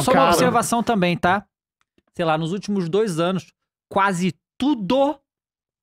só, só uma observação também, tá? Sei lá, nos últimos dois anos, quase tudo,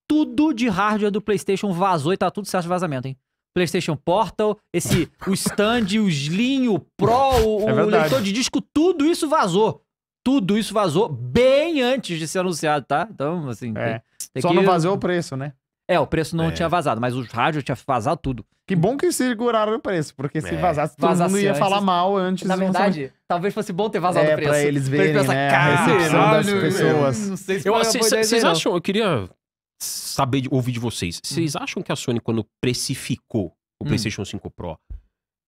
tudo de hardware do PlayStation vazou e tá tudo certo de vazamento, hein? PlayStation Portal, esse o stand, o Slim, o Pro, o, é o leitor de disco, tudo isso vazou. Tudo isso vazou bem antes de ser anunciado, tá? Então, assim. É. Tem, tem Só que... não vazou o preço, né? É, o preço não é. tinha vazado, mas os rádios tinha vazado tudo. Que bom que seguraram o preço, porque se é. vazasse, todo vazasse mundo ia antes. falar mal antes. Na verdade, talvez fosse bom ter vazado é, o preço. pra eles verem, pra eles né? a recepção das pessoas. Eu, não sei se eu, Vocês acham, eu queria saber, ouvir de vocês. Vocês hum. acham que a Sony, quando precificou o hum. PlayStation 5 Pro,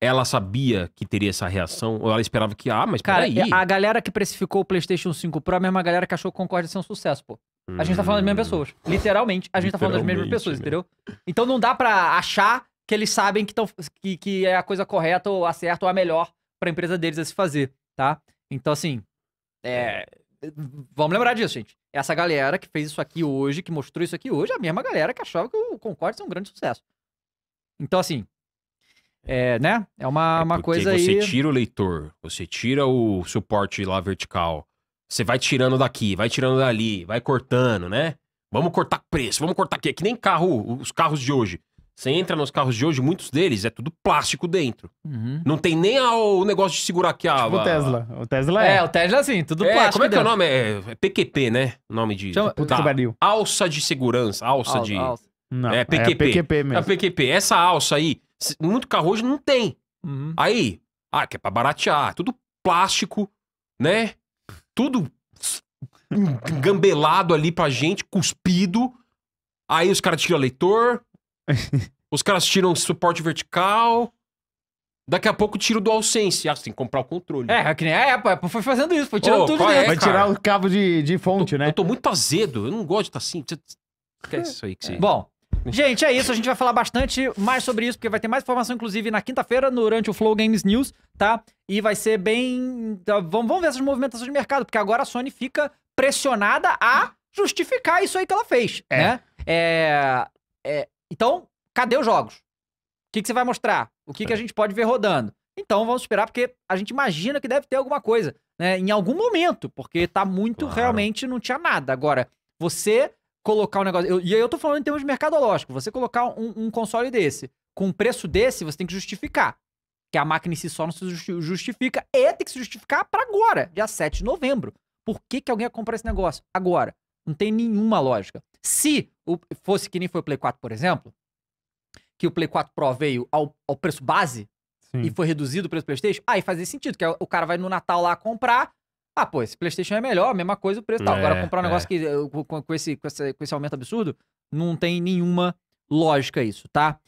ela sabia que teria essa reação? Ou ela esperava que, ah, mas Cara, peraí. a galera que precificou o PlayStation 5 Pro é a mesma galera que achou que o Concorde ia ser um sucesso, pô. A gente tá falando das mesmas hum. pessoas. Literalmente, a gente tá falando das mesmas pessoas, né? entendeu? Então não dá pra achar que eles sabem que, tão, que, que é a coisa correta ou a certa ou a melhor pra empresa deles a se fazer, tá? Então, assim, é... vamos lembrar disso, gente. Essa galera que fez isso aqui hoje, que mostrou isso aqui hoje, é a mesma galera que achava que o Concorde é um grande sucesso. Então, assim, é, né? É uma, é uma coisa aí. Você tira o leitor, você tira o suporte lá vertical, você vai tirando daqui, vai tirando dali, vai cortando, né? Vamos cortar preço, vamos cortar aqui. É que nem carro, os carros de hoje. Você entra nos carros de hoje, muitos deles é tudo plástico dentro. Uhum. Não tem nem a, o negócio de segurar aqui a. Tipo o Tesla. O Tesla é. É, o Tesla é sim, tudo é, plástico. Como é que é o nome? É, é PQP, né? O nome de. Chama... Puta, tá. Alça de segurança, alça Al, de. Alça. Não, é PQP. É PQP mesmo. É PQP. Essa alça aí, muito carro hoje não tem. Uhum. Aí, ah, que é pra baratear. Tudo plástico, né? tudo gambelado ali pra gente, cuspido. Aí os caras tiram leitor, os caras tiram suporte vertical. Daqui a pouco tiro o DualSense. Ah, você tem que comprar o controle. É, é que nem a Apple. foi fazendo isso, foi tirando Ô, tudo é, dele. vai tirar o cabo de, de fonte, tô, né? Eu tô muito azedo, eu não gosto de estar tá assim. Esquece isso aí que você... Bom, Gente, é isso. A gente vai falar bastante mais sobre isso, porque vai ter mais informação, inclusive, na quinta-feira, durante o Flow Games News, tá? E vai ser bem. Então, vamos ver essas movimentações de mercado, porque agora a Sony fica pressionada a justificar isso aí que ela fez, é. né? É... é... Então, cadê os jogos? O que, que você vai mostrar? O que, que a é. gente pode ver rodando? Então, vamos esperar, porque a gente imagina que deve ter alguma coisa, né? Em algum momento, porque tá muito, claro. realmente, não tinha nada. Agora, você colocar o um negócio. Eu, e aí eu tô falando em termos de lógico Você colocar um, um, console desse com um preço desse, você tem que justificar. Que a máquina em si só não se justifica. E tem que se justificar para agora, dia 7 de novembro. Por que, que alguém ia comprar esse negócio? Agora. Não tem nenhuma lógica. Se fosse que nem foi o Play 4, por exemplo, que o Play 4 Pro veio ao, ao preço base Sim. e foi reduzido o preço do PlayStation, aí fazia sentido, que é o cara vai no Natal lá comprar, ah, pô, esse PlayStation é melhor, mesma coisa o preço É, Agora, comprar um negócio é. que eh, com, com, esse, com, esse, com esse aumento absurdo, não tem nenhuma lógica isso, tá?